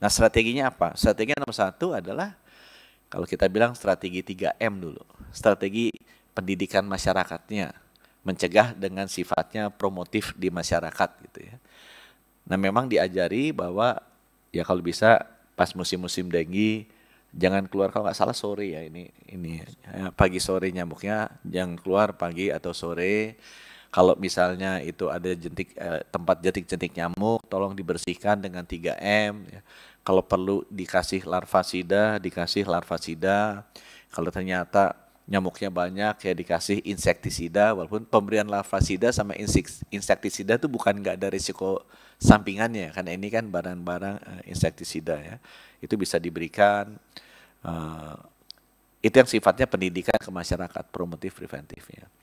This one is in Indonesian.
Nah strateginya apa? strategi nomor satu adalah kalau kita bilang strategi 3M dulu. Strategi pendidikan masyarakatnya. Mencegah dengan sifatnya promotif di masyarakat gitu ya. Nah memang diajari bahwa ya kalau bisa pas musim-musim dengi jangan keluar kalau nggak salah sore ya ini ini ya, pagi sore nyamuknya jangan keluar pagi atau sore kalau misalnya itu ada jentik eh, tempat jentik-jentik nyamuk, tolong dibersihkan dengan 3M. Ya. Kalau perlu dikasih larvasida, dikasih larvasida. Kalau ternyata nyamuknya banyak ya dikasih insektisida walaupun pemberian larvasida sama insektisida itu bukan nggak ada risiko sampingannya ya. karena ini kan barang-barang eh, insektisida ya itu bisa diberikan uh, itu yang sifatnya pendidikan ke masyarakat promotif preventif ya.